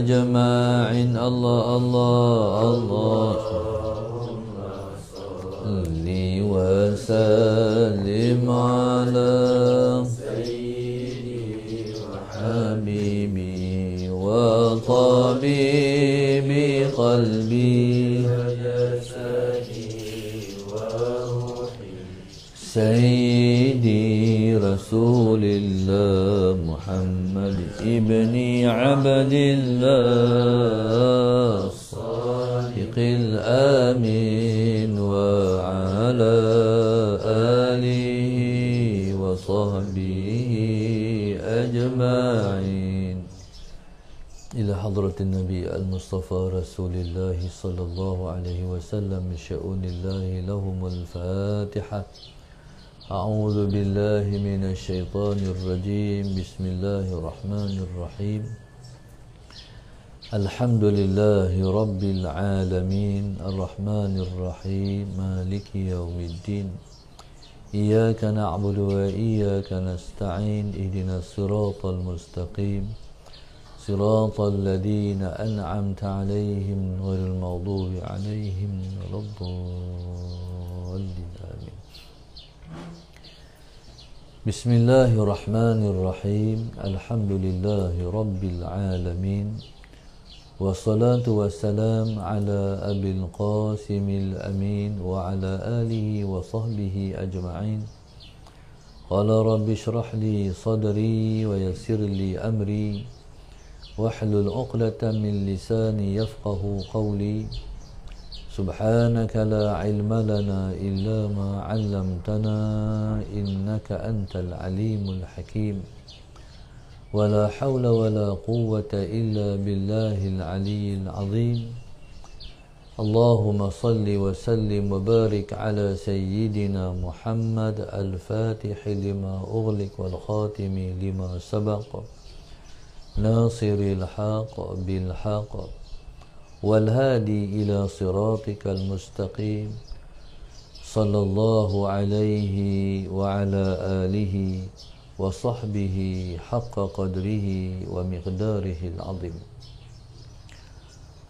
أجمعين الله الله الله صل وسلم على سيدي وحبيبي وطبيبي قلبي وجسدي وروحي ابن عبد الله الصادق الآمين وعلى آله وصحبه أجمعين إلى حضرة النبي المصطفى رسول الله صلى الله عليه وسلم من شؤون الله لهم الفاتحة أعوذ بالله من الشيطان الرجيم بسم الله الرحمن الرحيم الحمد لله رب العالمين الرحمن الرحيم مالك يوم الدين إياك نعبد وإياك نستعين إهدنا الصراط المستقيم صراط الذين أنعمت عليهم غير المغضوب عليهم ولا الضالين بسم الله الرحمن الرحيم الحمد لله رب العالمين والصلاة والسلام على أبي القاسم الأمين وعلى آله وصحبه أجمعين قال رب اشرح لي صدري ويسر لي أمري واحلل عقدة من لساني يفقه قولي سبحانك لا علم لنا إلا ما علمتنا إنك أنت العليم الحكيم ولا حول ولا قوة إلا بالله العلي العظيم اللهم صل وسلم وبارك على سيدنا محمد الفاتح لما أغلق والخاتم لما سبق ناصر الحق بالحق والهادي إلى صراطك المستقيم صلى الله عليه وعلى آله وصحبه حق قدره ومقداره العظيم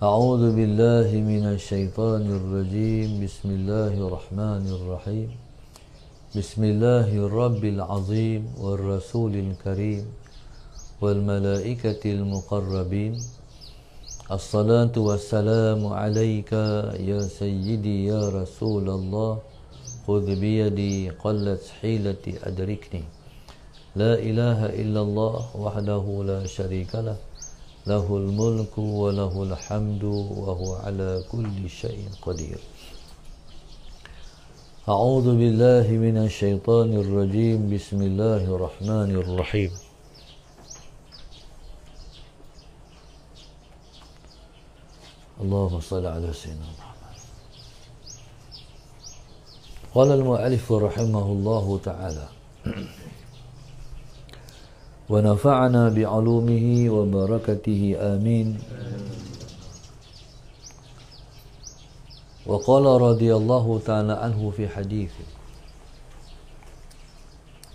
أعوذ بالله من الشيطان الرجيم بسم الله الرحمن الرحيم بسم الله الرب العظيم والرسول الكريم والملائكة المقربين Assalatu wassalamu alayka ya sayyidi ya rasulullah Khudh biyadi qallat hilati adrikni La ilaha illallah wahdahu la sharika lah Lahul mulku wa lahul hamdu wa hu ala kulli shay'in qadir A'udhu billahi minash shaytanir rajim Bismillahirrahmanirrahim اللهم صل على سيدنا محمد قال المؤلف رحمه الله تعالى ونفعنا بعلومه وبركته آمين وقال رضي الله تعالى عنه في حديثه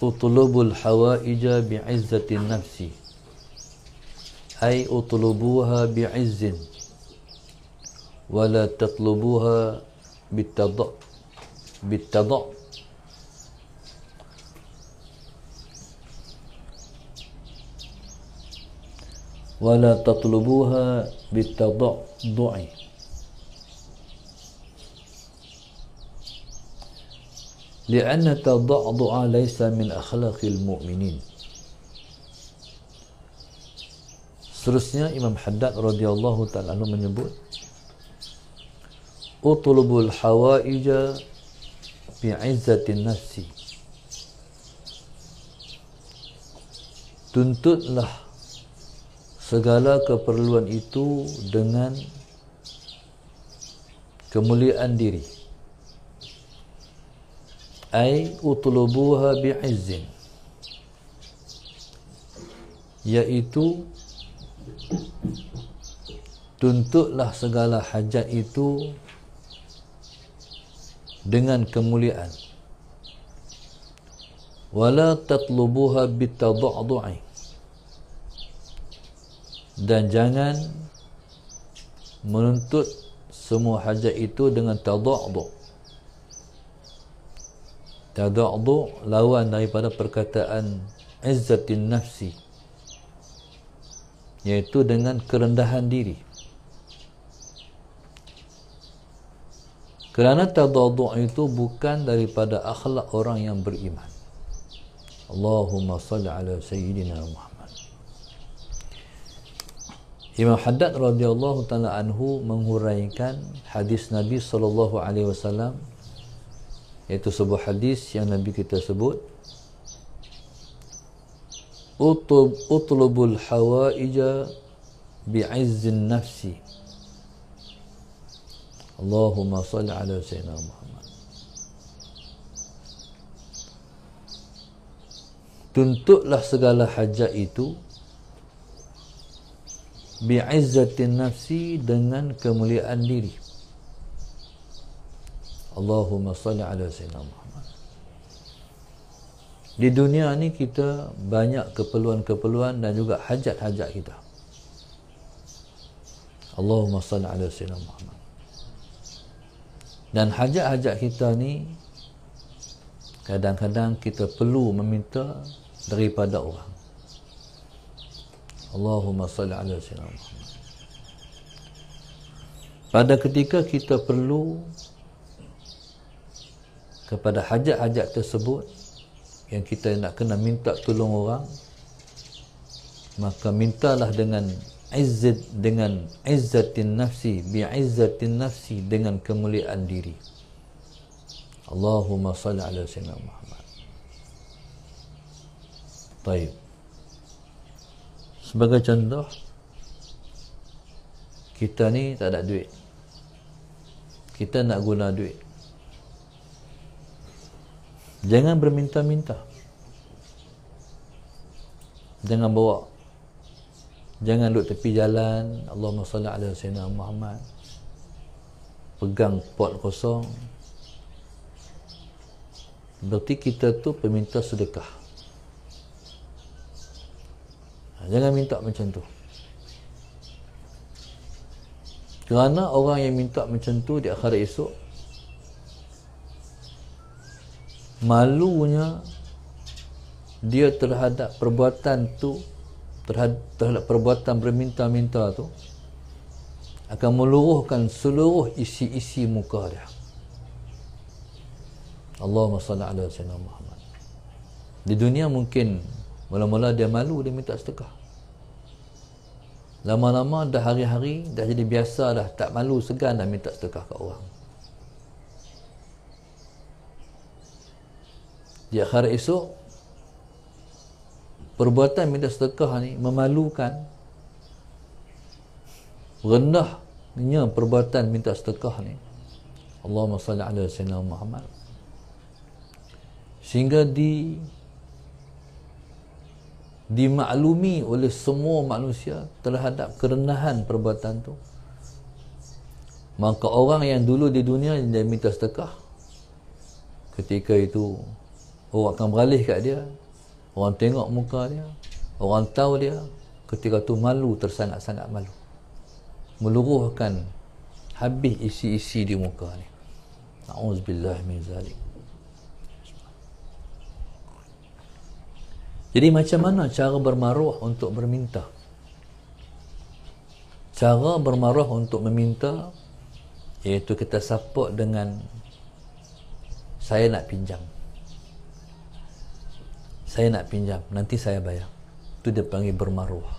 اطلبوا الحوائج بعزة النفس أي اطلبوها بعز ولا تطلبوها بالتضع بالتضع ولا تطلبوها بالتضع لأن التضعضع ليس من أخلاق المؤمنين Seterusnya Imam Haddad radhiyallahu taala menyebut utlubul hawaija bi izzatin nafsi tuntutlah segala keperluan itu dengan kemuliaan diri ai utlubuha bi izzin yaitu tuntutlah segala hajat itu dengan kemuliaan wala tatlubuha bitadadu'i dan jangan menuntut semua hajat itu dengan tadadu tadadu lawan daripada perkataan izzatin nafsi yaitu dengan kerendahan diri Kerana tadadu' itu bukan daripada akhlak orang yang beriman. Allahumma salli ala sayyidina Muhammad. Imam Haddad radhiyallahu taala anhu menguraikan hadis Nabi sallallahu alaihi wasallam iaitu sebuah hadis yang Nabi kita sebut Utub, utlubul hawaija bi'izzin nafsi اللهم صل ala سيدنا Muhammad. tuntutlah segala hajat itu bi'izzatin nafsi dengan kemuliaan diri Allahumma salli ala sayyidina Muhammad di dunia ni kita banyak keperluan-keperluan dan juga hajat-hajat kita Allahumma salli ala sayyidina Muhammad dan hajat-hajat kita ni kadang-kadang kita perlu meminta daripada orang Allahumma salli ala sayyidina Muhammad pada ketika kita perlu kepada hajat-hajat tersebut yang kita nak kena minta tolong orang maka mintalah dengan izzat dengan izzatin nafsi bi izzatin nafsi dengan kemuliaan diri Allahumma salli ala sayyidina Muhammad Baik Sebagai contoh kita ni tak ada duit kita nak guna duit jangan berminta-minta jangan bawa Jangan duduk tepi jalan Allahumma salli ala sayyidina Muhammad Pegang pot kosong Berarti kita tu peminta sedekah ha, Jangan minta macam tu Kerana orang yang minta macam tu di akhir esok Malunya Dia terhadap perbuatan tu terhadap, terhadap perbuatan berminta-minta tu akan meluruhkan seluruh isi-isi muka dia Allahumma salli ala sayyidina Muhammad di dunia mungkin mula-mula dia malu dia minta sedekah lama-lama dah hari-hari dah jadi biasa dah tak malu segan dah minta sedekah kat orang di akhir esok perbuatan minta sedekah ni memalukan rendahnya perbuatan minta sedekah ni Allahumma salli ala sayyidina Muhammad sehingga di dimaklumi oleh semua manusia terhadap kerendahan perbuatan tu maka orang yang dulu di dunia dia minta sedekah ketika itu orang akan beralih kat dia Orang tengok muka dia, orang tahu dia ketika tu malu tersangat-sangat malu. Meluruhkan habis isi-isi di muka ni. Nauzubillah min zalik. Jadi macam mana cara bermaruah untuk berminta? Cara bermaruah untuk meminta iaitu kita support dengan saya nak pinjam saya nak pinjam nanti saya bayar itu dia panggil bermaruah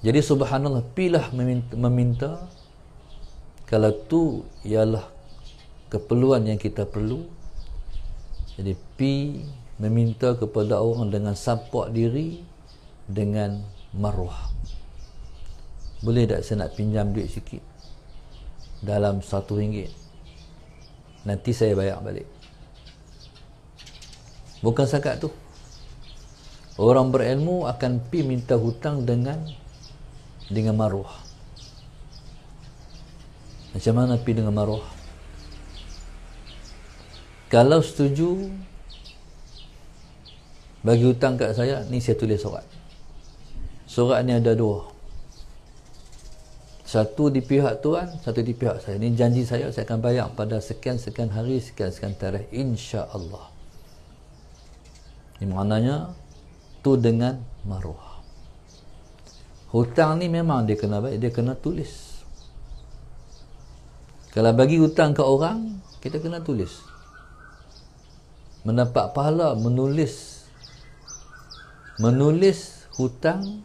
jadi subhanallah pilah meminta, meminta kalau tu ialah keperluan yang kita perlu jadi pi meminta kepada orang dengan support diri dengan maruah boleh tak saya nak pinjam duit sikit dalam satu ringgit nanti saya bayar balik Bukan sekat tu. Orang berilmu akan pi minta hutang dengan dengan maruah. Macam mana pi dengan maruah? Kalau setuju bagi hutang kat saya, ni saya tulis surat. Surat ni ada dua. Satu di pihak tuan, satu di pihak saya. Ini janji saya, saya akan bayar pada sekian-sekian hari, sekian-sekian tarikh. InsyaAllah. Ini maknanya tu dengan maruah. Hutang ni memang dia kena baik, dia kena tulis. Kalau bagi hutang ke orang, kita kena tulis. Mendapat pahala menulis menulis hutang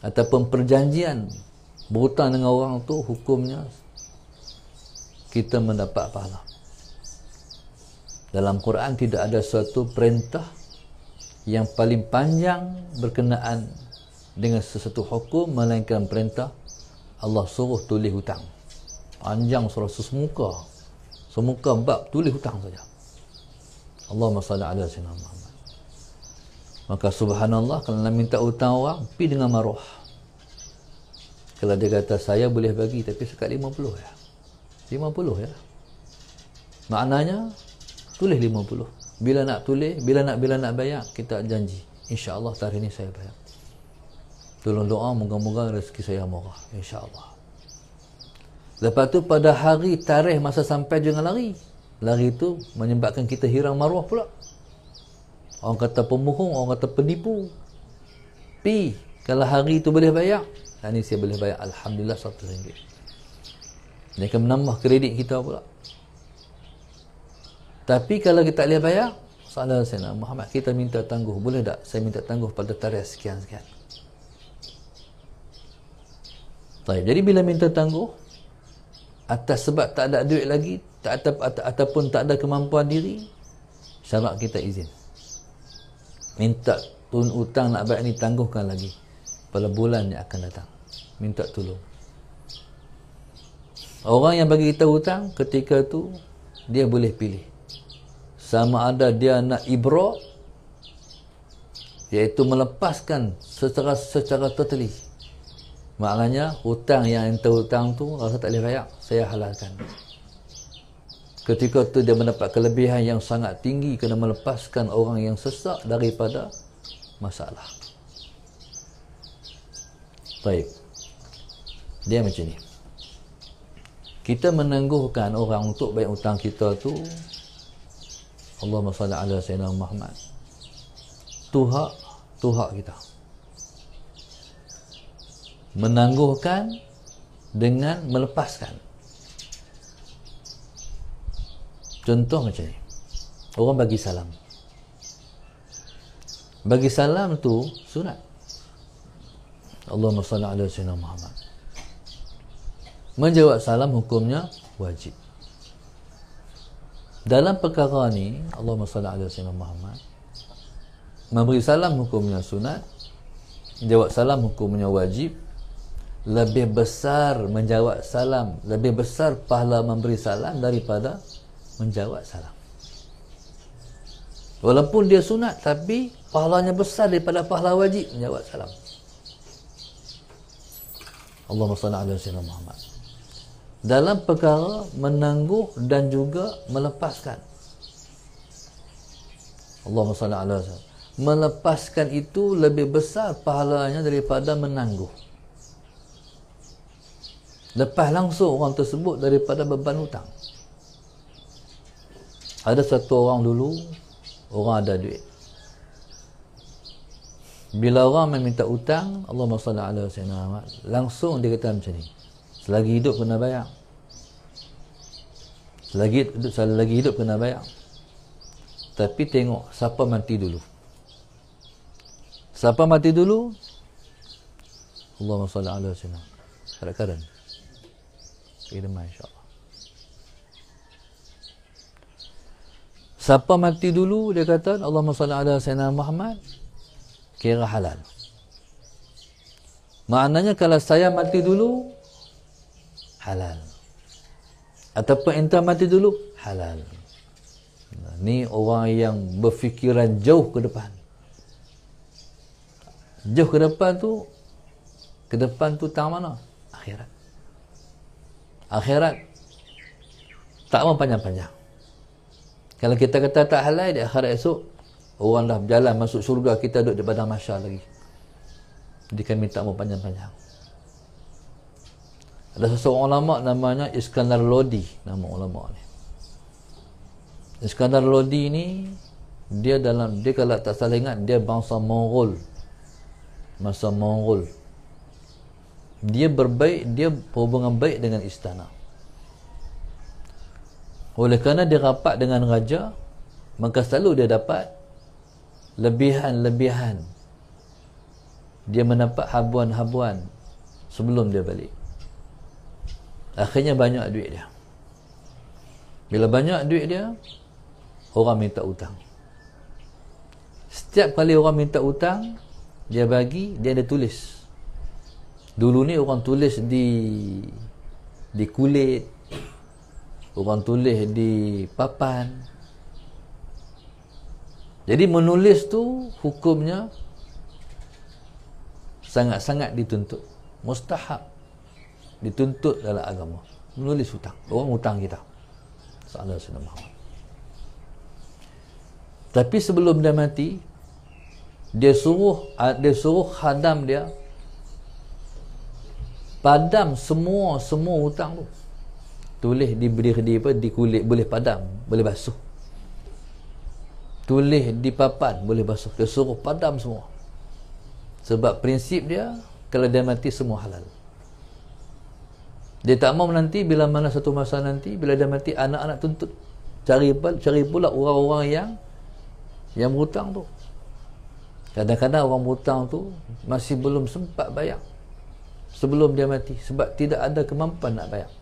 ataupun perjanjian berhutang dengan orang tu hukumnya kita mendapat pahala. Dalam Quran tidak ada suatu perintah yang paling panjang berkenaan dengan sesuatu hukum melainkan perintah Allah suruh tulis hutang. Panjang surah semuka. Semuka bab tulis hutang saja. Allah salli ala sayyidina Muhammad. Maka subhanallah kalau nak minta hutang orang pi dengan maruh. Kalau dia kata saya boleh bagi tapi sekat 50 ya. 50 ya. Maknanya tulis 50 bila nak tulis bila nak bila nak bayar kita janji Insya Allah tarikh ini saya bayar tolong doa moga-moga rezeki saya murah Allah. lepas tu pada hari tarikh masa sampai jangan lari lari tu menyebabkan kita hilang maruah pula orang kata pembohong orang kata penipu pi kalau hari tu boleh bayar dan ni saya boleh bayar Alhamdulillah satu ringgit dia akan menambah kredit kita pula tapi kalau kita tak boleh bayar, soalan saya nak, Muhammad, kita minta tangguh. Boleh tak saya minta tangguh pada tarikh sekian-sekian? jadi bila minta tangguh, atas sebab tak ada duit lagi, tak ada ata, ataupun tak ada kemampuan diri, syarat kita izin. Minta tun utang nak bayar ni tangguhkan lagi. Pada bulan yang akan datang. Minta tolong. Orang yang bagi kita hutang ketika tu dia boleh pilih sama ada dia nak ibro iaitu melepaskan secara secara totally maknanya hutang yang ente hutang tu rasa tak boleh bayar saya halalkan ketika tu dia mendapat kelebihan yang sangat tinggi kena melepaskan orang yang sesak daripada masalah baik dia macam ni kita menangguhkan orang untuk bayar hutang kita tu Allah salli ala sayyidina Muhammad tuhak tuhak kita menangguhkan dengan melepaskan contoh macam ni orang bagi salam bagi salam tu surat Allahumma salli ala sayyidina Muhammad menjawab salam hukumnya wajib dalam perkara ni Allahumma salli ala sayyidina Muhammad memberi salam hukumnya sunat jawab salam hukumnya wajib lebih besar menjawab salam lebih besar pahala memberi salam daripada menjawab salam walaupun dia sunat tapi pahalanya besar daripada pahala wajib menjawab salam Allahumma salli ala sayyidina Muhammad dalam perkara menangguh dan juga melepaskan Allahumma salli ala melepaskan itu lebih besar pahalanya daripada menangguh lepas langsung orang tersebut daripada beban hutang ada satu orang dulu orang ada duit bila orang meminta hutang Allahumma salli ala langsung dia kata macam ni Selagi hidup kena bayar. Selagi hidup selagi hidup kena bayar. Tapi tengok siapa mati dulu. Siapa mati dulu? Allahumma salli ala sallam. Kadang-kadang. Kira-kira insyaAllah. Siapa mati dulu dia kata Allahumma salli ala sayyidina Muhammad kira halal. Maknanya kalau saya mati dulu halal ataupun entah mati dulu halal ni orang yang berfikiran jauh ke depan jauh ke depan tu ke depan tu tang mana akhirat akhirat tak mahu panjang-panjang kalau kita kata tak halal di akhirat esok orang dah berjalan masuk surga kita duduk di padang masyar lagi jadi kami tak mahu panjang-panjang ada seorang ulama namanya Iskandar Lodi nama ulama ni Iskandar Lodi ni dia dalam dia kalau tak salah ingat dia bangsa Mongol masa Mongol dia berbaik dia hubungan baik dengan istana oleh kerana dia rapat dengan raja maka selalu dia dapat lebihan-lebihan dia mendapat habuan-habuan sebelum dia balik akhirnya banyak duit dia bila banyak duit dia orang minta hutang setiap kali orang minta hutang dia bagi dia ada tulis dulu ni orang tulis di di kulit orang tulis di papan jadi menulis tu hukumnya sangat-sangat dituntut mustahab dituntut dalam agama menulis hutang orang hutang kita salah sudah mahu tapi sebelum dia mati dia suruh ah, dia suruh hadam dia padam semua semua hutang tu tulis di berdiri apa di kulit boleh padam boleh basuh tulis di papan boleh basuh dia suruh padam semua sebab prinsip dia kalau dia mati semua halal dia tak mahu nanti bila mana satu masa nanti bila dia mati anak-anak tuntut cari cari pula orang-orang yang yang berhutang tu. Kadang-kadang orang berhutang tu masih belum sempat bayar sebelum dia mati sebab tidak ada kemampuan nak bayar.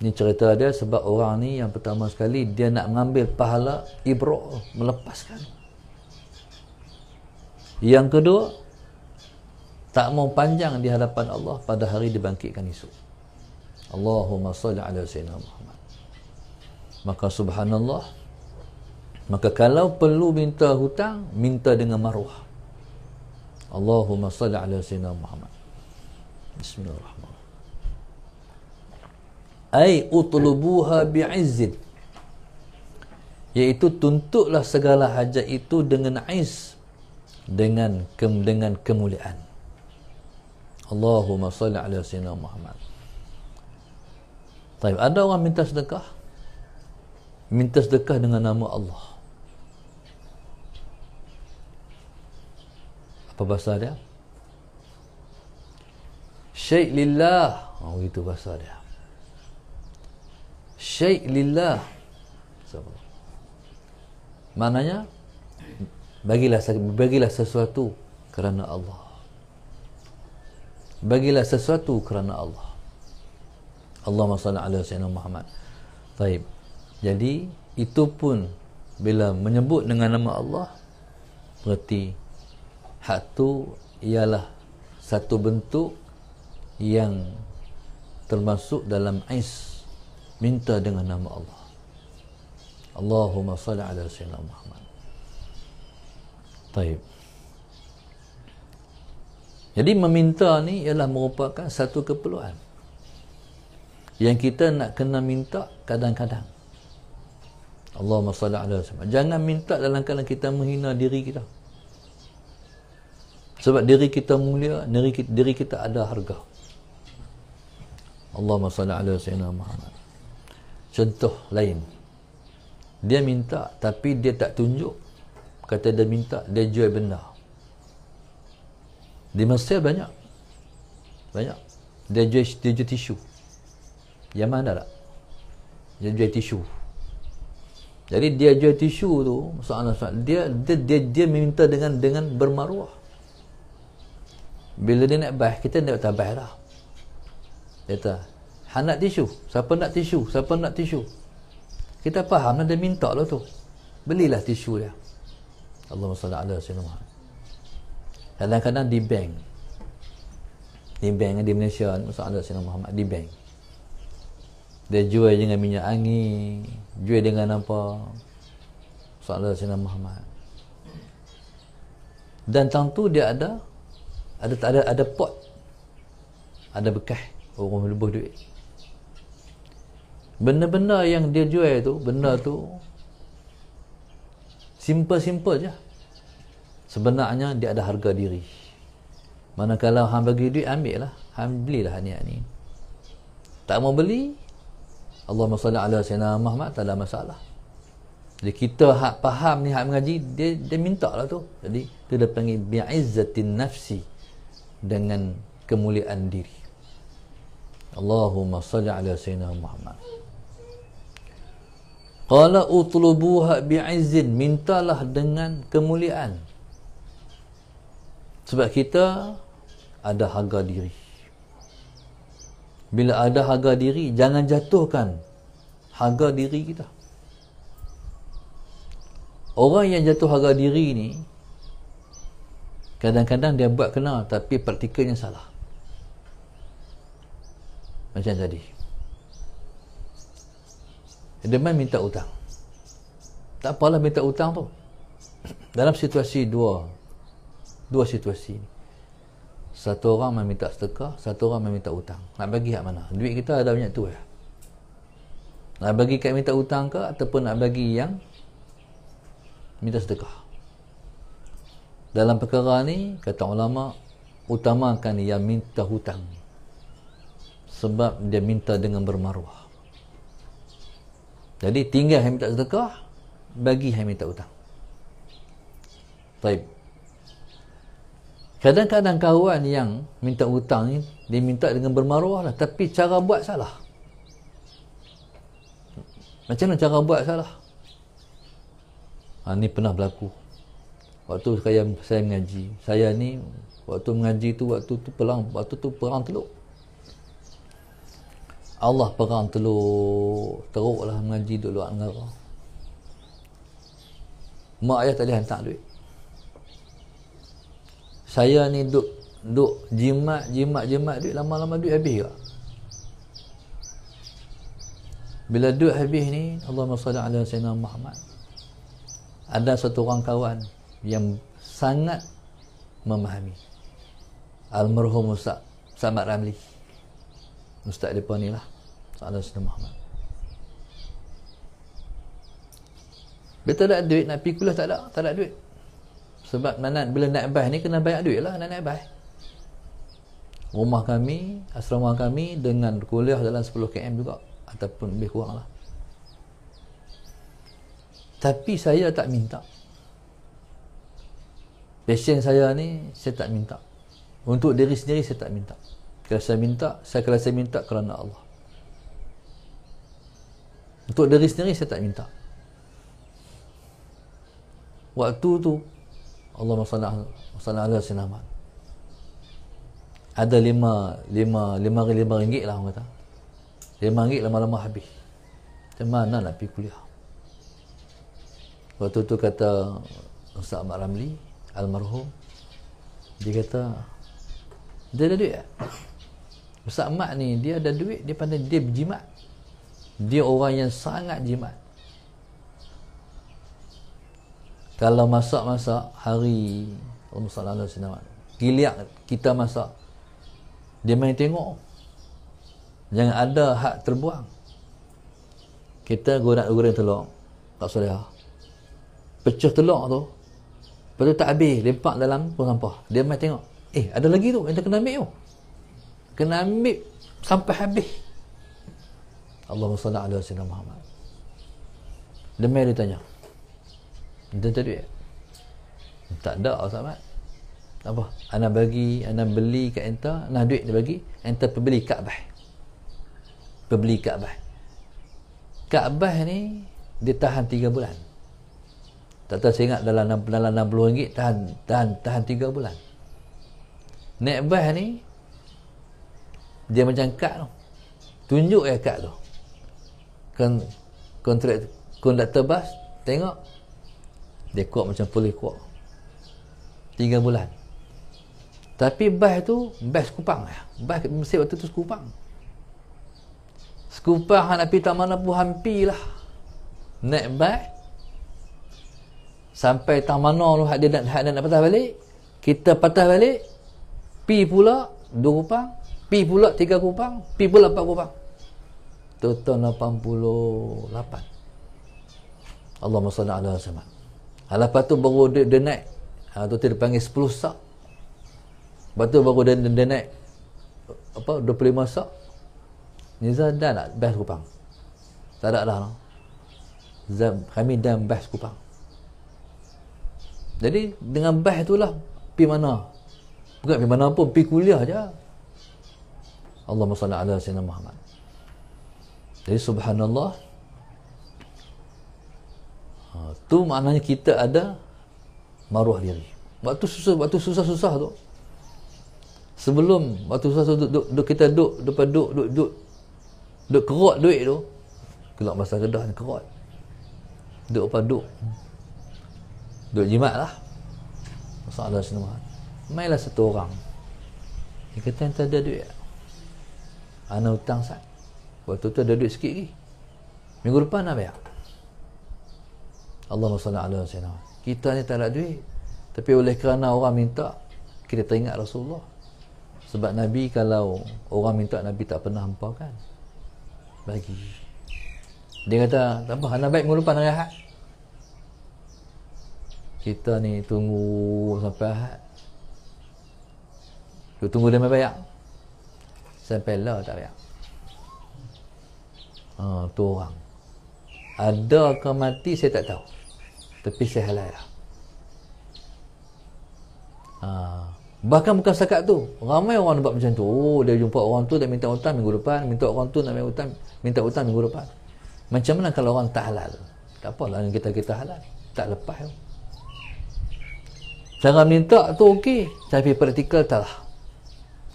Ini cerita dia sebab orang ni yang pertama sekali dia nak mengambil pahala ibrah melepaskan. Yang kedua, tak mau panjang di hadapan Allah pada hari dibangkitkan esok. Allahumma salli ala sayyidina Muhammad. Maka subhanallah. Maka kalau perlu minta hutang, minta dengan maruah. Allahumma salli ala sayyidina Muhammad. Bismillahirrahmanirrahim. Ai utlubuha bi'izzin. Yaitu tuntutlah segala hajat itu dengan aiz. Dengan, kem dengan kemuliaan. Allahumma salli ala sayyidina Muhammad. Tapi ada orang minta sedekah. Minta sedekah dengan nama Allah. Apa bahasa dia? Syekh lillah. Oh, itu bahasa dia. Syekh lillah. Sabar. Maknanya bagilah bagilah sesuatu kerana Allah bagilah sesuatu kerana Allah Allah salli ala sayyidina Muhammad Taib. jadi itu pun bila menyebut dengan nama Allah berarti hak tu ialah satu bentuk yang termasuk dalam ais minta dengan nama Allah Allahumma salli ala sayyidina Muhammad طيب jadi meminta ni ialah merupakan satu keperluan yang kita nak kena minta kadang-kadang. Allahumma salli ala sahabat. Jangan minta dalam kalangan kita menghina diri kita. Sebab diri kita mulia, diri kita, diri kita ada harga. Allahumma salli ala sayyidina Muhammad. Contoh lain. Dia minta tapi dia tak tunjuk. Kata dia minta, dia jual benar di Mesir banyak banyak dia jual, dia jual tisu Yaman ada tak dia jual tisu jadi dia jual tisu tu soalan soalan dia, dia dia dia minta dengan dengan bermaruah bila dia nak bayar kita nak tak bayar dah dia kata Han nak tisu siapa nak tisu siapa nak tisu kita faham lah dia minta lah tu belilah tisu dia Allahumma salli ala sayyidina Muhammad kadang-kadang di bank di bank di Malaysia Ustaz Anwar Sina Muhammad di bank dia jual dengan minyak angin jual dengan apa Ustaz Anwar Sina Muhammad dan tang tu dia ada ada tak ada ada pot ada bekas orang lebih duit benda-benda yang dia jual tu benda tu simple-simple je sebenarnya dia ada harga diri manakala hang bagi duit ambil lah hang belilah niat ni tak mau beli Allahumma salli ala sayyidina Muhammad tak ada masalah jadi kita hak faham ni hak mengaji dia dia minta lah tu jadi tu dia panggil bi'izzatin nafsi dengan kemuliaan diri Allahumma salli ala sayyidina Muhammad Qala utlubuha bi'izzin Mintalah dengan kemuliaan sebab kita ada harga diri. Bila ada harga diri, jangan jatuhkan harga diri kita. Orang yang jatuh harga diri ni kadang-kadang dia buat kena tapi praktikalnya salah. Macam tadi. Demam minta hutang. Tak apalah minta hutang tu. Dalam situasi dua dua situasi ni satu orang meminta sedekah satu orang meminta hutang nak bagi hak mana duit kita ada banyak tu ya nak bagi kat minta hutang ke ataupun nak bagi yang minta sedekah dalam perkara ni kata ulama utamakan yang minta hutang sebab dia minta dengan bermaruah jadi tinggal yang minta sedekah bagi yang minta hutang baik Kadang-kadang kawan yang minta hutang ni, dia minta dengan bermaruah lah. Tapi cara buat salah. Macam mana cara buat salah? Ha, ni pernah berlaku. Waktu saya, saya mengaji. Saya ni, waktu mengaji tu, waktu tu perang, waktu tu perang teluk. Allah perang teluk. Teruklah mengaji duduk luar negara. Mak ayah tak boleh hantar duit saya ni duk duk jimat jimat jimat duit lama-lama duit habis ke bila duit habis ni Allah SWT ala Sayyidina Muhammad ada satu orang kawan yang sangat memahami almarhum Ustaz Samad Ramli Ustaz depa ni lah Ustaz Sayyidina Muhammad dia tak ada duit nak pergi kuliah tak ada tak ada duit sebab nanan bila naik bas ni kena bayar duit lah nak naik bas rumah kami asrama kami dengan kuliah dalam 10km juga ataupun lebih kurang lah tapi saya tak minta Pesen saya ni saya tak minta. Untuk diri sendiri saya tak minta. Kalau saya minta, saya kalau saya minta kerana Allah. Untuk diri sendiri saya tak minta. Waktu tu Allah masalah masalah Allah sinamat ada lima lima lima lima ringgit lah orang kata lima ringgit lama-lama habis macam mana nak pergi kuliah waktu tu kata Ustaz Ahmad Ramli almarhum dia kata dia ada duit Ustaz Ahmad ni dia ada duit dia pandai dia berjimat dia orang yang sangat jimat Kalau masak-masak hari Allah sallallahu alaihi wasallam. Giliat kita masak. Dia main tengok. Jangan ada hak terbuang. Kita goreng-goreng telur. Tak soleh. Pecah telur tu. Lepas tu tak habis. Lepak dalam pun sampah. Dia main tengok. Eh, ada lagi tu. Kita kena ambil tu. Kena ambil sampai habis. Allahumma salli ala sayyidina Muhammad. Demi dia tanya, minta duit tak ada sahabat apa anak bagi anak beli kat enta nah duit dia bagi enta pembeli Kaabah pembeli Kaabah Kaabah ni dia tahan 3 bulan tak tahu saya ingat dalam dalam 60 ringgit tahan tahan tahan 3 bulan naik bah ni dia macam kad tu tunjuk ya kad tu kan kontrak kondaktor bas tengok dia kuat macam pulih kuat tiga bulan tapi bas tu bas sekupang ya. bas mesti waktu tu sekupang sekupang nak pergi taman lampu hampir lah naik bas sampai taman lu hak dia nak hak dia nak patah balik kita patah balik pi pula dua kupang pi pula tiga kupang pi pula empat kupang total 88 Allah salli ala sallam Ha, lepas tu baru dia, dia naik. Ha, tu dia panggil 10 sak. Lepas tu baru dia, dia, dia naik apa 25 sak. Nizam dah nak best kupang. Tak ada lah. Zam, kami dah best kupang. Jadi dengan best tu lah pi mana? Bukan pi mana pun pi kuliah aja. Allahumma salli ala sayyidina Muhammad. Jadi subhanallah Ha, tu maknanya kita ada maruah diri. Waktu susah, waktu susah-susah tu. Sebelum waktu susah, -susah duk, duk, kita duk depan duk duk duk duk kerot duit tu. Kelak masa kedah ni kerot. Duk apa duk. Duk jimat lah. Masalah semua. Mainlah satu orang. Dia kata yang tak ada duit. Anak hutang sah. Waktu tu ada duit sikit lagi. Minggu depan nak bayar. Allah sallallahu Kita ni tak ada duit. Tapi oleh kerana orang minta, kita teringat Rasulullah. Sebab Nabi kalau orang minta Nabi tak pernah hampa kan. Bagi. Dia kata, tak apa, anak baik mengulu pandang rehat. Kita ni tunggu sampai ahad. Kita tunggu dia bayar. Sampai lah tak bayar. Ha, ah, tu orang ada ke mati saya tak tahu tapi saya halal lah ha. bahkan bukan sakat tu ramai orang nampak macam tu oh, dia jumpa orang tu dia minta hutang minggu depan minta orang tu nak minta hutang minta hutang minggu depan macam mana kalau orang tak halal tak apalah yang kita kita halal tak lepas tu cara minta tu okey tapi praktikal tak lah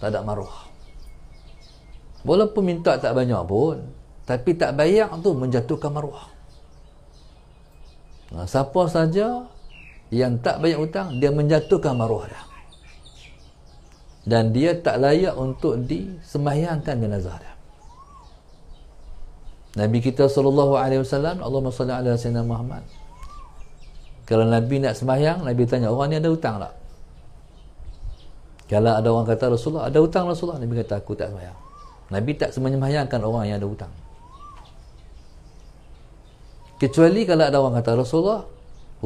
tak ada maruah walaupun minta tak banyak pun tapi tak bayar tu menjatuhkan maruah Ha, siapa saja yang tak banyak hutang dia menjatuhkan maruah dia dan dia tak layak untuk disemayangkan jenazah dia Nabi kita saw. alaihi wasallam Allahumma salli ala sayyidina Muhammad kalau Nabi nak semayang Nabi tanya orang ni ada hutang tak kalau ada orang kata Rasulullah ada hutang Rasulullah Nabi kata aku tak semayang Nabi tak semayangkan orang yang ada hutang Kecuali kalau ada orang kata Rasulullah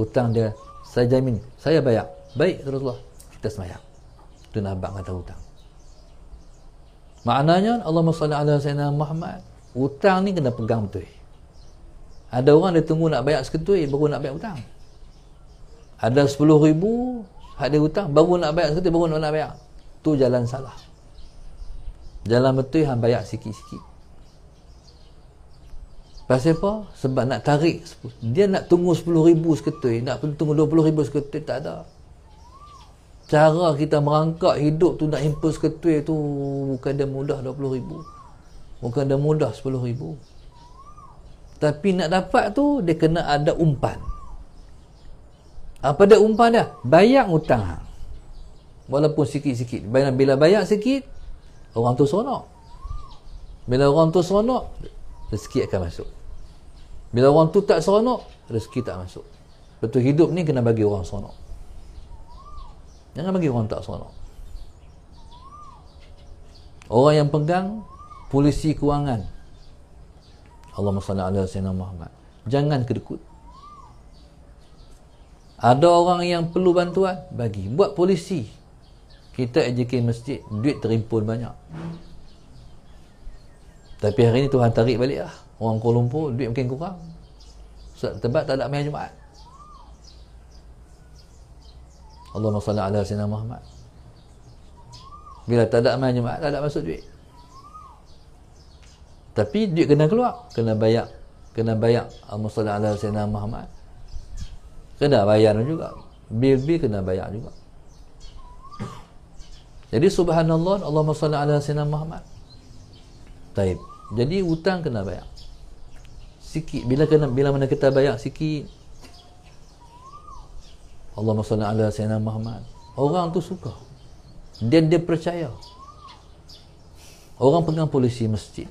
hutang dia saya jamin saya bayar. Baik Rasulullah kita semayang. Itu nabak kata hutang. Maknanya Allahumma salli ala sayyidina Muhammad hutang ni kena pegang betul. Ada orang dia tunggu nak bayar seketul eh, baru nak bayar hutang. Ada 10 ribu ada hutang baru nak bayar seketul baru nak bayar. Tu jalan salah. Jalan betul hang bayar sikit-sikit. Pasal apa? Sebab nak tarik. Dia nak tunggu 10 ribu seketul. Nak tunggu 20 ribu seketul. Tak ada. Cara kita merangkak hidup tu nak impul seketul tu bukan dia mudah 20 ribu. Bukan dia mudah 10 ribu. Tapi nak dapat tu dia kena ada umpan. Apa dia umpan dia? Bayar hutang. Walaupun sikit-sikit. Bila bayar sikit, orang tu seronok. Bila orang tu seronok, rezeki akan masuk bila orang tu tak seronok rezeki tak masuk betul hidup ni kena bagi orang seronok jangan bagi orang tak seronok orang yang pegang polisi kewangan Allahumma salli ala sayyidina Muhammad jangan kedekut ada orang yang perlu bantuan bagi buat polisi kita ejekin masjid duit terimpun banyak tapi hari ni Tuhan tarik balik lah. Orang Kuala Lumpur, duit mungkin kurang. Sebab tak ada main Jumaat. Allah salli ala Muhammad. Bila tak ada main Jumaat, tak ada masuk duit. Tapi duit kena keluar, kena bayar, kena bayar Allahumma salli ala sayyidina Muhammad. Kena bayar juga. Bil-bil kena bayar juga. Jadi subhanallah, Allahumma salli ala sayyidina Muhammad. Taib. Jadi hutang kena bayar. Sikit bila kena bila mana kita bayar sikit. Allahumma salli ala sayyidina Muhammad. Orang tu suka. Dia dia percaya. Orang pegang polisi masjid.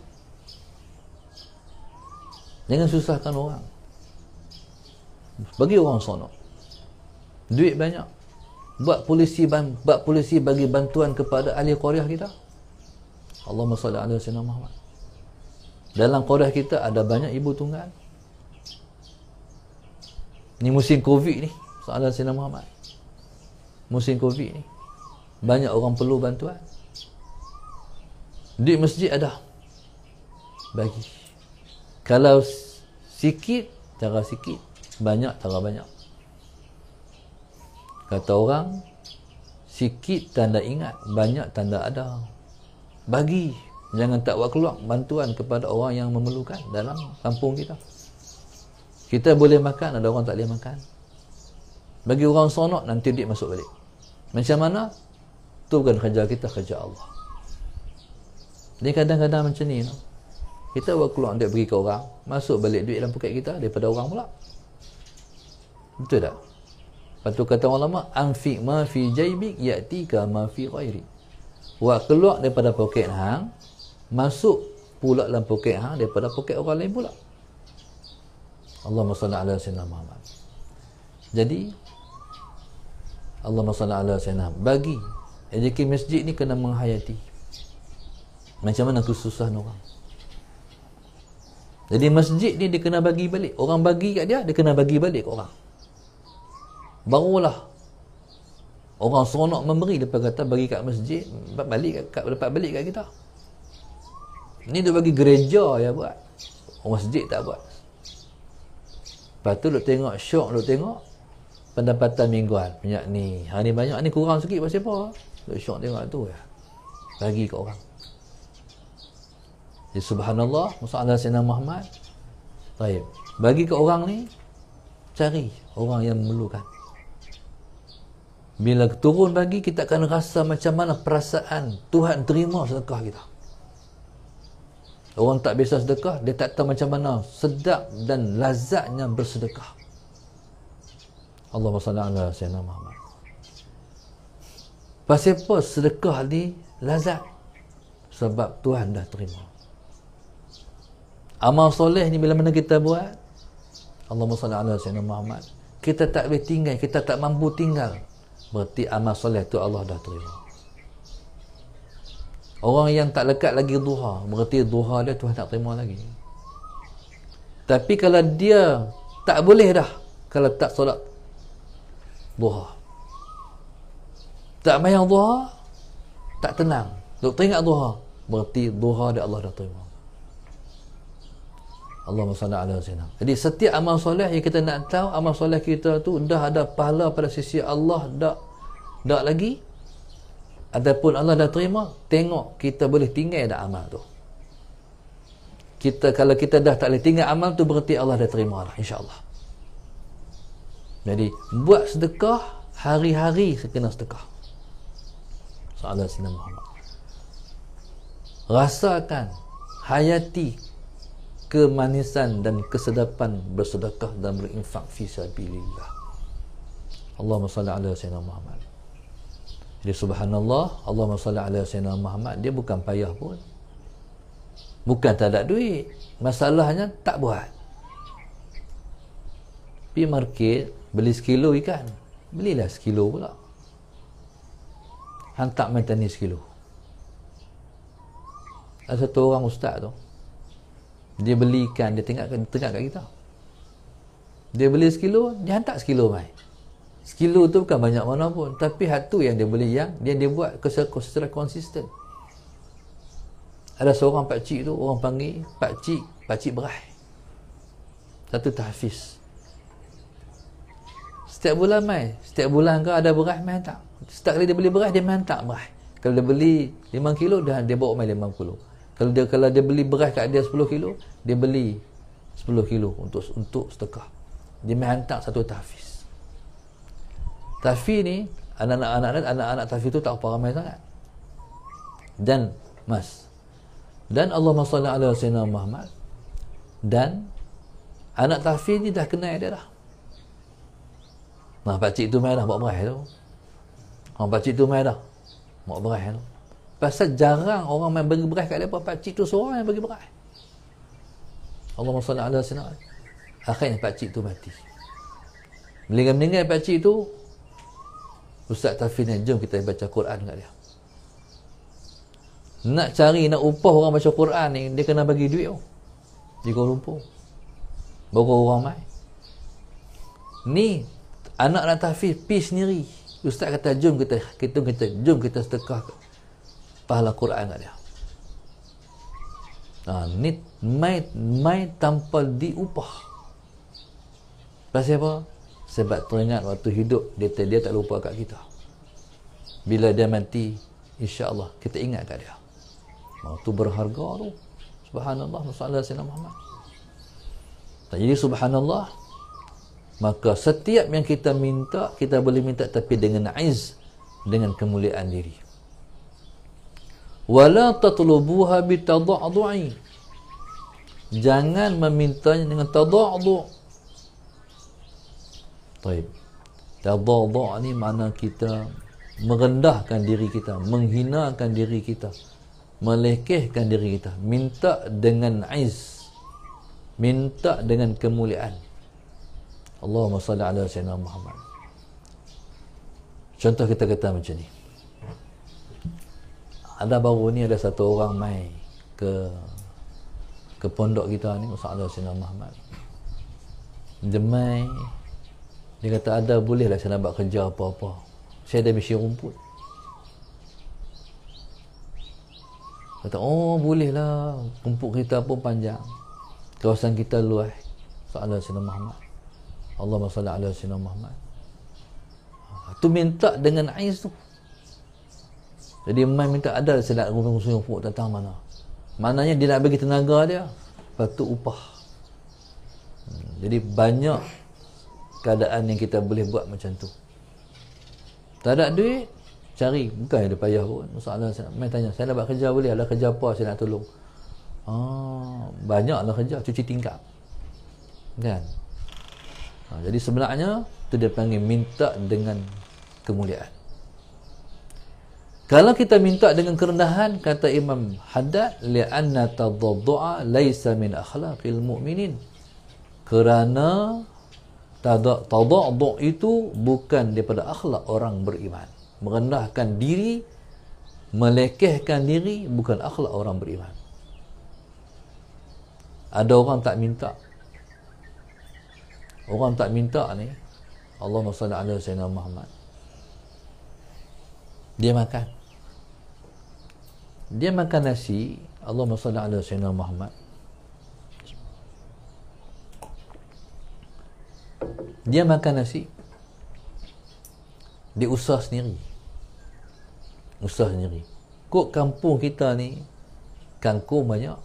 Jangan susahkan orang. Bagi orang sana. Duit banyak. Buat polisi buat polisi bagi bantuan kepada ahli Korea kita. Allahumma salli ala sayyidina Muhammad. Dalam qodah kita ada banyak ibu tunggal. Ni musim Covid ni, soalan Sina Muhammad. Musim Covid ni banyak orang perlu bantuan. Di masjid ada bagi. Kalau sikit, cara sikit, banyak cara banyak. Kata orang, sikit tanda ingat, banyak tanda ada bagi jangan tak buat keluar bantuan kepada orang yang memerlukan dalam kampung kita kita boleh makan ada orang tak boleh makan bagi orang sonok nanti dia masuk balik macam mana tu bukan kerja kita kerja Allah dia kadang-kadang macam ni no? kita buat keluar dia pergi ke orang masuk balik duit dalam poket kita daripada orang pula betul tak Patut kata ulama anfiq ma fi jaibik yatika ma fi ghairik Wah keluar daripada poket hang masuk pula dalam poket hang daripada poket orang lain pula Allah salli ala sayyidina Muhammad jadi Allah salli ala sayyidina bagi rezeki masjid ni kena menghayati macam mana kesusahan orang jadi masjid ni dia kena bagi balik orang bagi kat dia dia kena bagi balik ke orang barulah orang seronok memberi depa kata bagi kat masjid dapat balik kat dapat balik kat kita ni dia bagi gereja yang buat orang masjid tak buat lepas tu lu tengok syok lu tengok pendapatan mingguan punya ni hari ni banyak ni kurang sikit pasal apa lu syok tengok tu ya bagi kat orang Ya subhanallah masalah Sayyidina Muhammad Baik Bagi ke orang ni Cari orang yang memerlukan bila turun pagi kita akan rasa macam mana perasaan Tuhan terima sedekah kita. Orang tak biasa sedekah, dia tak tahu macam mana sedap dan lazatnya bersedekah. Allahumma salli ala sayyidina Muhammad. Pasal apa sedekah ni lazat? Sebab Tuhan dah terima. Amal soleh ni bila mana kita buat? Allahumma salli ala sayyidina Muhammad. Kita tak boleh tinggal, kita tak mampu tinggal Berarti amal soleh tu Allah dah terima Orang yang tak lekat lagi duha Berarti duha dia Tuhan tak terima lagi Tapi kalau dia Tak boleh dah Kalau tak solat Duha Tak bayang duha Tak tenang tak teringat duha Berarti duha dia Allah dah terima Allah salli ala sayyidina. Jadi setiap amal soleh yang kita nak tahu amal soleh kita tu dah ada pahala pada sisi Allah dah dah lagi ataupun Allah dah terima, tengok kita boleh tinggal dah amal tu. Kita kalau kita dah tak boleh tinggal amal tu berarti Allah dah terima lah insya-Allah. Jadi buat sedekah hari-hari sekena sedekah. Soalan Sinar Muhammad. Rasakan hayati kemanisan dan kesedapan bersedekah dan berinfak fi sabilillah. Allahumma salli ala sayyidina Muhammad. Jadi subhanallah, Allahumma salli ala sayyidina Muhammad dia bukan payah pun. Bukan tak ada duit. Masalahnya tak buat. Pi market beli sekilo ikan. Belilah sekilo pula. Hantar maintenance sekilo. Ada satu orang ustaz tu, dia belikan dia tengok tengok kat kita dia beli sekilo dia hantar sekilo mai sekilo tu bukan banyak mana pun tapi hatu yang dia beli yang dia dia buat secara konsisten ada seorang pak cik tu orang panggil pak cik pak cik berah satu tahfiz setiap bulan mai setiap bulan ke ada berah mai hantar setiap kali dia beli berah dia mai hantar berah kalau dia beli 5 kilo dia, dia bawa mai 50 kalau dia kalau dia beli beras kat dia 10 kilo dia beli 10 kilo untuk untuk sedekah dia menghantar satu tahfiz tahfiz ni anak-anak anak-anak tahfiz tu tak apa ramai sangat dan mas dan Allah SWT ala Sayyidina Muhammad dan anak tahfiz ni dah kenal dia dah nah pakcik tu main dah buat berah tu orang pakcik tu main dah buat berah tu pasal jarang orang main bagi beras kat depan pak cik tu seorang yang bagi beras Allahumma salli ala sayyidina akhirnya pak cik tu mati meninggal-meninggal pak cik tu Ustaz Tafin jom kita baca Quran dekat dia nak cari nak upah orang baca Quran ni dia kena bagi duit oh. di Kuala Lumpur baru orang mai ni anak dan Tafin pi sendiri Ustaz kata jom kita kita kita jom kita sedekah pahala Quran kat dia. Ha, ni mai mai tanpa diupah. Pasal apa? Sebab teringat waktu hidup dia dia tak lupa kat kita. Bila dia mati, insya-Allah kita ingat kat dia. Ha, tu berharga tu. Subhanallah, masya-Allah Muhammad. Tak jadi subhanallah. Maka setiap yang kita minta, kita boleh minta tapi dengan aiz, dengan kemuliaan diri wala tatlubuha bitadadu'i jangan memintanya dengan tadadu baik tadadu ni makna kita merendahkan diri kita menghinakan diri kita melekehkan diri kita minta dengan aiz minta dengan kemuliaan Allahumma salli ala sayyidina Muhammad contoh kita kata macam ni ada baru ni ada satu orang mai ke ke pondok kita ni Ustaz Abdul Sina Muhammad dia mai dia kata ada boleh lah saya nak buat kerja apa-apa saya ada misi rumput kata oh boleh lah rumput kita pun panjang kawasan kita luas Ustaz Abdul Sina Muhammad Allah salli ala Sina Muhammad tu minta dengan Aiz tu jadi Imam minta ada silat rusuh puak datang mana. mananya dia nak bagi tenaga dia patut upah. Hmm, jadi banyak keadaan yang kita boleh buat macam tu. Tak ada duit, cari bukan ada payah pun masalah saya main tanya saya nak buat kerja boleh ada kerja apa saya nak tolong ah oh, banyaklah kerja cuci tingkap kan ha, jadi sebenarnya tu dia panggil minta dengan kemuliaan kalau kita minta dengan kerendahan, kata Imam Haddad, li'anna tadadu'a laysa min akhlaqil mu'minin. Kerana tadadu' itu bukan daripada akhlak orang beriman. Merendahkan diri, melekehkan diri, bukan akhlak orang beriman. Ada orang tak minta. Orang tak minta ni, Allahumma salli ala sayyidina Muhammad dia makan dia makan nasi Allahumma salli ala sayyidina Muhammad dia makan nasi dia usah sendiri usah sendiri kok kampung kita ni kangkung banyak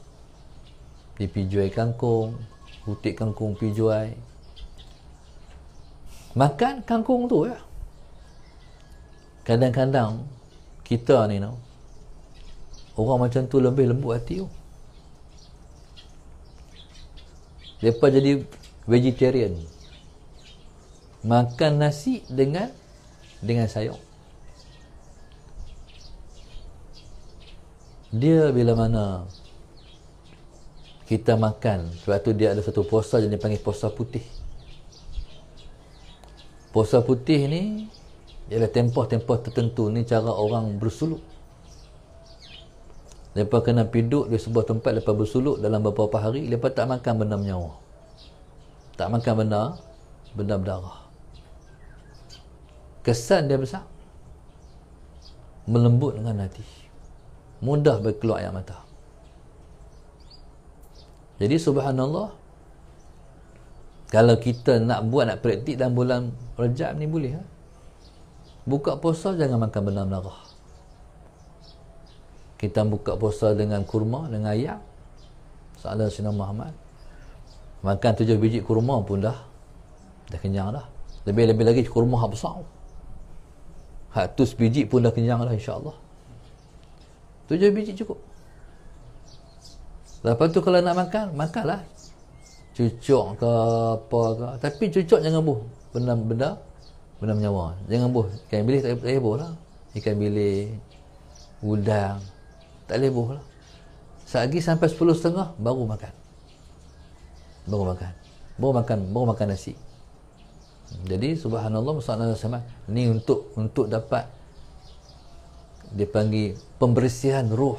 dia pergi kangkung butik kangkung pergi makan kangkung tu ya eh? kadang-kadang kita ni no, orang macam tu lebih lembut hati tu mereka jadi vegetarian makan nasi dengan dengan sayur dia bila mana kita makan sebab tu dia ada satu puasa jadi panggil puasa putih puasa putih ni ialah tempoh-tempoh tertentu ni cara orang bersuluk mereka kena piduk di sebuah tempat lepas bersuluk dalam beberapa hari mereka tak makan benda menyawa tak makan benda benda berdarah kesan dia besar melembut dengan hati mudah berkeluar air mata jadi subhanallah kalau kita nak buat nak praktik dalam bulan rejab ni boleh ha? buka puasa jangan makan benda merah kita buka puasa dengan kurma dengan ayam salah sinar Muhammad makan tujuh biji kurma pun dah dah kenyang dah lebih-lebih lagi kurma yang besar hatus biji pun dah kenyang dah insyaAllah tujuh biji cukup lepas tu kalau nak makan makanlah cucuk ke apa ke tapi cucuk jangan buh benda-benda guna menyawa jangan boh, ikan bilis tak boleh buh lah ikan bilis udang tak boleh buh lah sehari sampai sepuluh setengah baru makan baru makan baru makan, baru makan nasi jadi subhanallah sama ni untuk untuk dapat dipanggil pembersihan ruh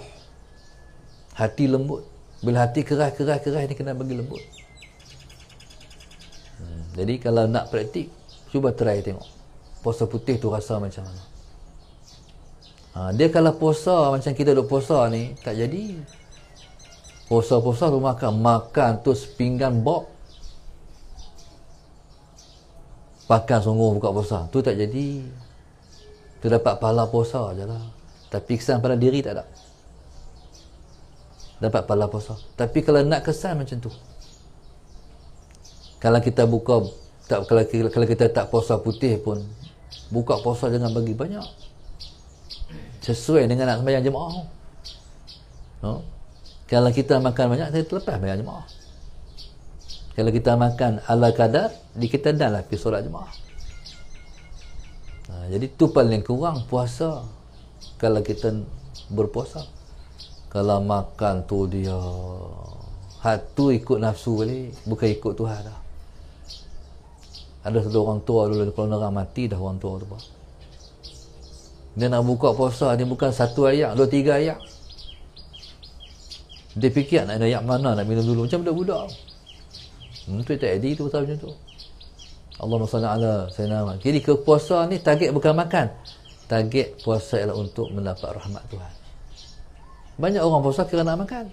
hati lembut bila hati keras-keras-keras ni kena bagi lembut hmm. jadi kalau nak praktik Cuba try tengok Puasa putih tu rasa macam mana ha, Dia kalau puasa Macam kita duduk puasa ni Tak jadi Puasa-puasa rumah makan Makan tu sepinggan bok Pakan sungguh buka puasa Tu tak jadi Tu dapat pahala puasa je lah Tapi kesan pada diri tak ada Dapat pahala puasa Tapi kalau nak kesan macam tu kalau kita buka tak kalau kalau kita tak puasa putih pun buka puasa jangan bagi banyak sesuai dengan nak sembahyang jemaah no? kalau kita makan banyak kita terlepas sembahyang jemaah kalau kita makan ala kadar di kita dah lah pergi solat jemaah ha, jadi tu paling kurang puasa kalau kita berpuasa kalau makan tu dia hatu ikut nafsu balik bukan ikut Tuhan dah ada satu orang tua dulu Kalau nak mati dah orang tua tu pak. Dia nak buka puasa ni bukan satu ayat Dua tiga ayat Dia fikir nak ayat mana nak minum dulu Macam budak-budak Itu hmm, tak ada itu pasal macam tu Allah SWT saya nama. Jadi ke puasa ni target bukan makan Target puasa ialah untuk mendapat rahmat Tuhan Banyak orang puasa kira nak makan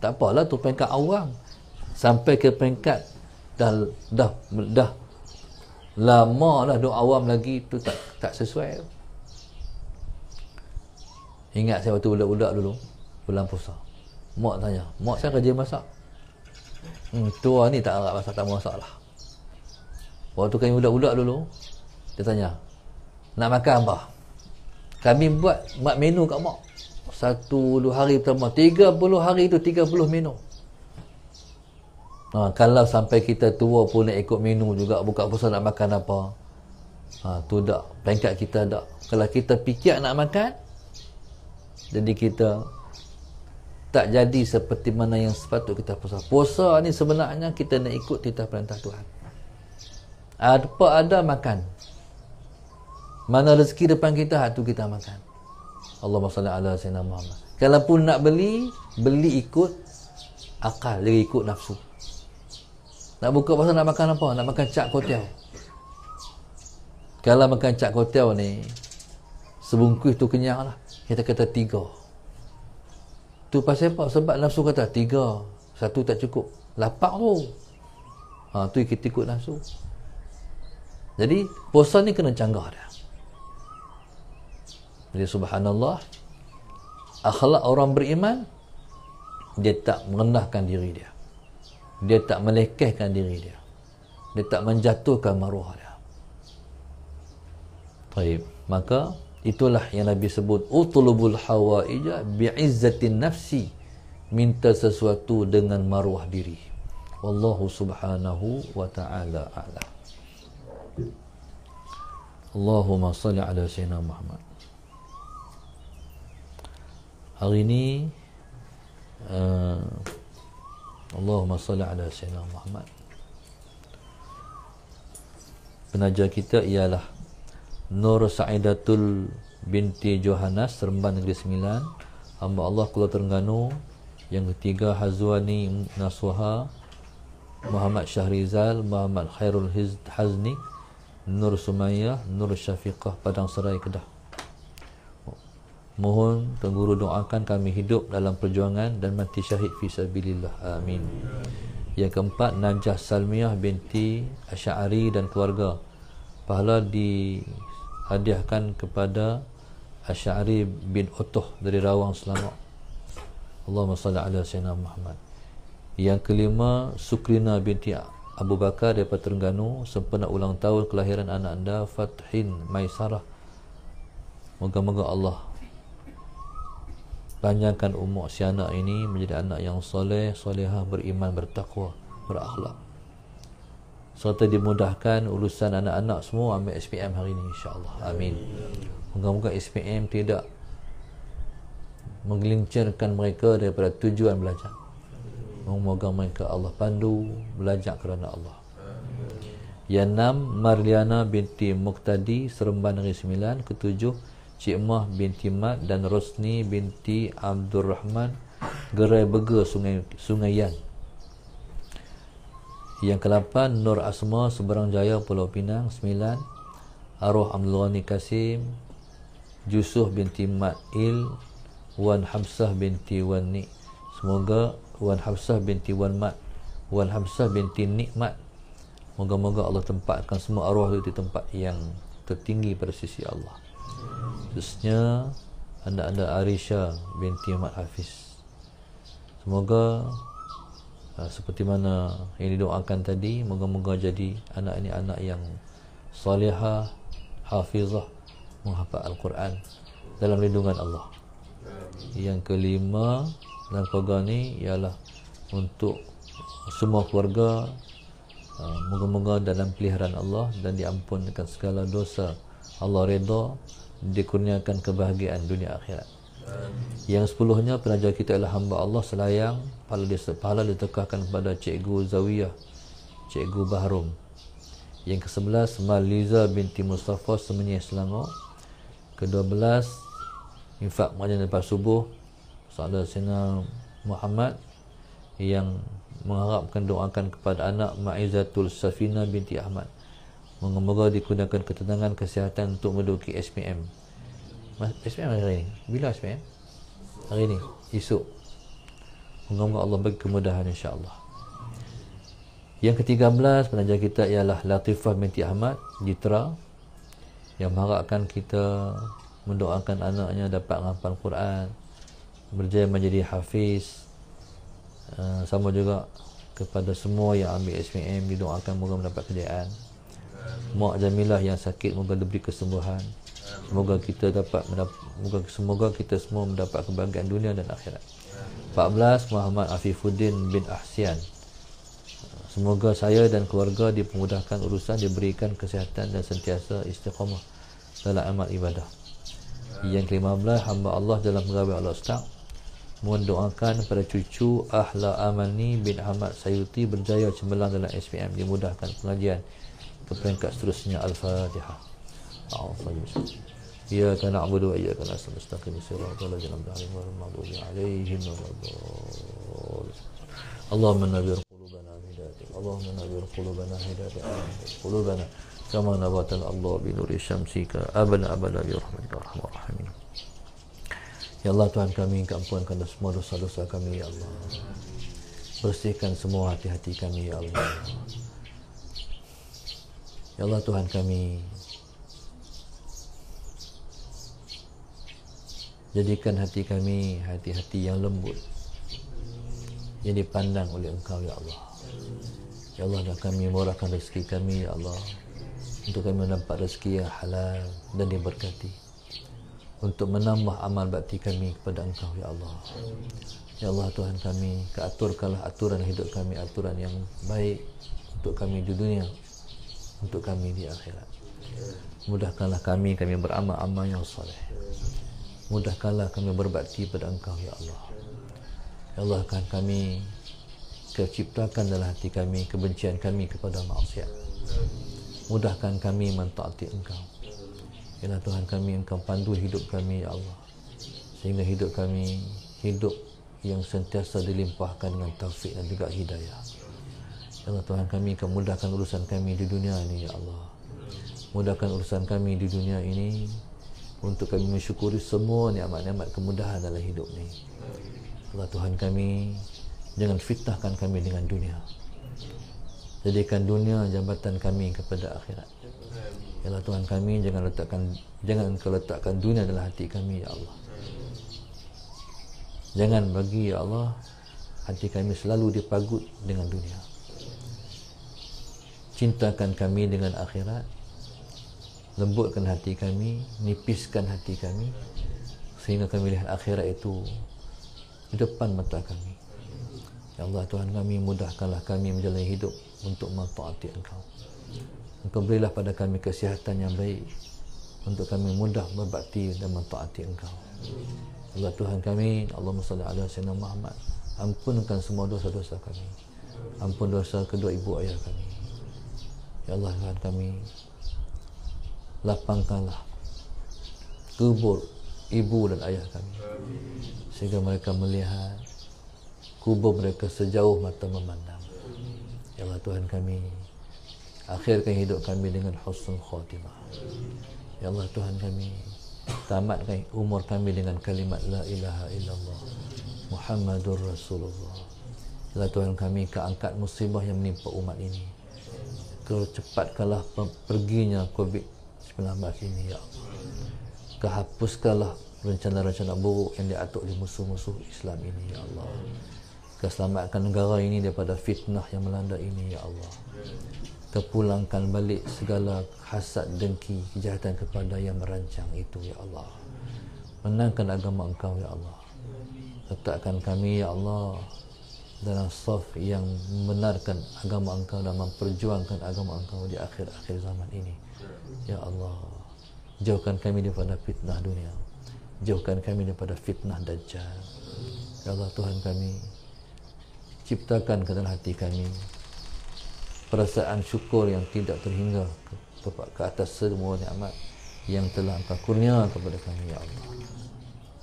Tak apalah tu peringkat awam Sampai ke peringkat dah, dah, dah lama lah doa awam lagi tu tak tak sesuai ingat saya waktu budak-budak dulu bulan puasa mak tanya mak saya kerja masak hmm, tua ni tak agak masak tak masak lah waktu kami budak-budak dulu dia tanya nak makan apa kami buat buat menu kat mak satu hari pertama 30 hari tu 30 menu Ha, kalau sampai kita tua pun nak ikut minum juga buka puasa nak makan apa. Ha, tu tak. Peringkat kita tak. Kalau kita fikir nak makan jadi kita tak jadi seperti mana yang sepatut kita puasa. Puasa ni sebenarnya kita nak ikut titah perintah Tuhan. Apa ada makan. Mana rezeki depan kita tu kita makan. Allah salli ala sayyidina Muhammad. Kalaupun nak beli, beli ikut akal, dia ikut nafsu. Nak buka pasal nak makan apa? Nak makan cak kotiau. Kalau makan cak kotiau ni, sebungkus tu kenyang lah. Kita kata tiga. Tu pasal apa? Sebab nafsu kata tiga. Satu tak cukup. Lapak tu. Ha, tu kita ikut nafsu. Jadi, puasa ni kena canggah dia. Jadi, subhanallah, akhlak orang beriman, dia tak mengenahkan diri dia dia tak melekehkan diri dia dia tak menjatuhkan maruah dia baik maka itulah yang Nabi sebut utlubul hawaija bi'izzatin nafsi minta sesuatu dengan maruah diri wallahu subhanahu wa ta'ala a'la Allahumma salli ala Sayyidina Muhammad Hari ini eh, Allahumma salli ala Sayyidina Muhammad Penaja kita ialah Nur Sa'idatul binti Johanas Seremban Negeri Sembilan Hamba Allah Kuala Terengganu Yang ketiga Hazwani Naswaha Muhammad Syahrizal Muhammad Khairul Hazni Nur Sumayyah Nur Syafiqah Padang Serai Kedah Mohon Tuan Guru doakan kami hidup dalam perjuangan dan mati syahid fi sabilillah. Amin. Yang keempat Najah Salmiah binti Asy'ari dan keluarga. Pahala dihadiahkan kepada Asy'ari bin Utuh dari Rawang Selangor. Allahumma salli ala sayyidina Muhammad. Yang kelima Sukrina binti Abu Bakar daripada Terengganu sempena ulang tahun kelahiran anak anda Fathin Maisarah. Moga-moga Allah Panjangkan umur si anak ini menjadi anak yang soleh, solehah, beriman, bertakwa, berakhlak. Serta dimudahkan urusan anak-anak semua ambil SPM hari ini insya Allah. Amin. Moga-moga SPM tidak menggelincirkan mereka daripada tujuan belajar. Moga-moga mereka Allah pandu belajar kerana Allah. Yang enam, Marliana binti Muqtadi, Seremban Negeri Sembilan. Ketujuh, Cikmah binti Mat dan Rosni binti Abdul Rahman gerai bega sungai Sungai Yan. Yang ke-8 Nur Asma Seberang Jaya Pulau Pinang 9 Aruh Abdul Ghani Kasim Yusuf binti Mat Il, Wan Hamsah binti Wan Ni Semoga Wan Hamsah binti Wan Mat Wan Hamsah binti Mat. Moga-moga Allah tempatkan semua arwah itu di tempat yang tertinggi pada sisi Allah khususnya anda-anda Arisha binti Ahmad Hafiz semoga uh, seperti mana yang didoakan tadi moga-moga jadi anak ini anak yang salihah hafizah menghafal Al-Quran dalam lindungan Allah yang kelima dalam keluarga ni ialah untuk semua keluarga uh, moga-moga dalam peliharaan Allah dan diampunkan segala dosa Allah redha dikurniakan kebahagiaan dunia akhirat yang sepuluhnya pelajar kita adalah hamba Allah selayang pahala dia pahala ditekahkan kepada cikgu Zawiyah cikgu Bahrum yang ke-11 Maliza binti Mustafa semenyih Selangor ke-12 infak majlis lepas subuh saudara Sina Muhammad yang mengharapkan doakan kepada anak Ma'izatul Safina binti Ahmad Mengemudah digunakan ketenangan kesihatan untuk menduduki SPM. SPM hari ini. Bila SPM? Hari ini. Esok. Mengemudah Allah bagi kemudahan insyaAllah. Yang ketiga belas, penajar kita ialah Latifah binti Ahmad Jitra yang mengharapkan kita mendoakan anaknya dapat menghafal Quran berjaya menjadi hafiz uh, sama juga kepada semua yang ambil SPM didoakan moga mendapat kejayaan Mak Jamilah yang sakit moga diberi kesembuhan. Semoga kita dapat moga semoga kita semua mendapat kebahagiaan dunia dan akhirat. 14 Muhammad Afifuddin bin Ahsian. Semoga saya dan keluarga dipermudahkan urusan, diberikan kesihatan dan sentiasa istiqamah dalam amal ibadah. Yang kelima belas, hamba Allah dalam pegawai Allah Ustaz Mohon doakan pada cucu Ahla Amani bin Ahmad Sayuti Berjaya cemerlang dalam SPM Dimudahkan pengajian ke peringkat seterusnya Al-Fatihah al Ya Iyaka na'budu wa iyaka nasta'in mustaqim siratal ladzina an'amta 'alaihim ghairil maghdubi 'alaihim Allahumma nabir qulubana Allahumma nabir qulubana hidayatik qulubana kama nabata Allah bi nuri syamsika abana abada bi rahmatika arhamar rahimin Ya Allah Tuhan kami engkau ampunkan semua dosa-dosa kami ya Allah bersihkan semua hati-hati kami ya Allah Ya Allah Tuhan kami Jadikan hati kami hati-hati yang lembut Yang dipandang oleh engkau Ya Allah Ya Allah dan kami murahkan rezeki kami Ya Allah Untuk kami menampak rezeki yang halal dan diberkati Untuk menambah amal bakti kami kepada engkau Ya Allah Ya Allah Tuhan kami Keaturkanlah aturan hidup kami Aturan yang baik Untuk kami di dunia untuk kami di akhirat mudahkanlah kami kami beramal-amal yang soleh mudahkanlah kami berbakti pada engkau ya Allah ya Allah kan kami keciptakan dalam hati kami kebencian kami kepada maksiat mudahkan kami mentaati engkau ialah Tuhan kami engkau pandu hidup kami ya Allah sehingga hidup kami hidup yang sentiasa dilimpahkan dengan taufik dan juga hidayah Ya Allah Tuhan kami kemudahkan urusan kami di dunia ini Ya Allah Mudahkan urusan kami di dunia ini Untuk kami mensyukuri semua nikmat-nikmat kemudahan dalam hidup ini Allah Tuhan kami Jangan fitahkan kami dengan dunia Jadikan dunia jambatan kami kepada akhirat Ya Allah Tuhan kami jangan letakkan Jangan keletakkan dunia dalam hati kami Ya Allah Jangan bagi Ya Allah Hati kami selalu dipagut dengan dunia cintakan kami dengan akhirat lembutkan hati kami nipiskan hati kami sehingga kami lihat akhirat itu di depan mata kami Ya Allah Tuhan kami mudahkanlah kami menjalani hidup untuk mentaati engkau engkau berilah pada kami kesihatan yang baik untuk kami mudah berbakti dan mentaati engkau Ya Allah Tuhan kami Allahumma salli ala sayyidina Muhammad ampunkan semua dosa-dosa kami ampun dosa kedua ibu ayah kami Ya Allah Tuhan kami Lapangkanlah Kubur Ibu dan ayah kami Sehingga mereka melihat Kubur mereka sejauh mata memandang Ya Allah Tuhan kami Akhirkan hidup kami dengan husnul khatimah Ya Allah Tuhan kami Tamatkan umur kami dengan kalimat La ilaha illallah Muhammadur Rasulullah Ya Allah Tuhan kami keangkat musibah yang menimpa umat ini cepatkanlah perginya COVID-19 ini ya Allah. Kehapuskanlah rencana-rencana buruk yang diatur di musuh-musuh Islam ini ya Allah. Keselamatkan negara ini daripada fitnah yang melanda ini ya Allah. Kepulangkan balik segala hasad dengki kejahatan kepada yang merancang itu ya Allah. Menangkan agama engkau ya Allah. Letakkan kami ya Allah dalam saf yang membenarkan agama engkau dan memperjuangkan agama engkau di akhir-akhir zaman ini. Ya Allah, jauhkan kami daripada fitnah dunia. Jauhkan kami daripada fitnah dajjal. Ya Allah Tuhan kami, ciptakan ke dalam hati kami perasaan syukur yang tidak terhingga ke, ke atas semua nikmat yang telah Engkau kurnia kepada kami ya Allah.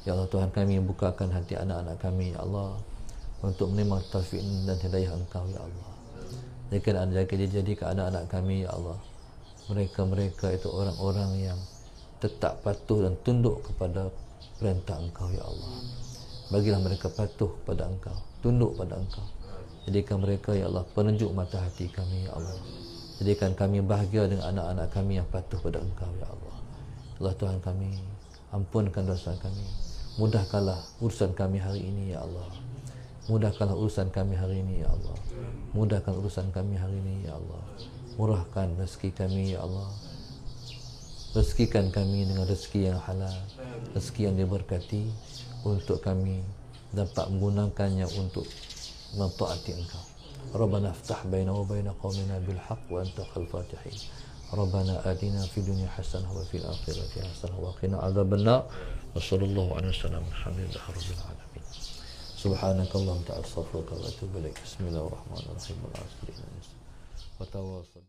Ya Allah Tuhan kami bukakan hati anak-anak kami ya Allah untuk menerima taufik dan hidayah engkau ya Allah jika anak jadi ke anak-anak kami ya Allah mereka-mereka itu orang-orang yang tetap patuh dan tunduk kepada perintah engkau ya Allah bagilah mereka patuh pada engkau tunduk pada engkau jadikan mereka ya Allah penunjuk mata hati kami ya Allah jadikan kami bahagia dengan anak-anak kami yang patuh pada engkau ya Allah ya Allah Tuhan kami ampunkan dosa kami mudahkanlah urusan kami hari ini ya Allah Mudahkanlah urusan kami hari ini ya Allah. Mudahkan urusan kami hari ini ya Allah. Murahkan rezeki kami ya Allah. Rezekikan kami dengan rezeki yang halal, rezeki yang diberkati untuk kami dapat menggunakannya untuk mentaati Engkau. ربنا افتح بيننا وبين قومنا بالحق وانت خلف الفاتحين ربنا اتنا في الدنيا حسنه وفي الاخره حسنه وقنا عذاب النار وصلى الله على سيدنا محمد رب العالمين سبحانك اللهم تعالى استغفرك واتوب اليك بسم الله الرحمن الرحيم والعصر وتواصل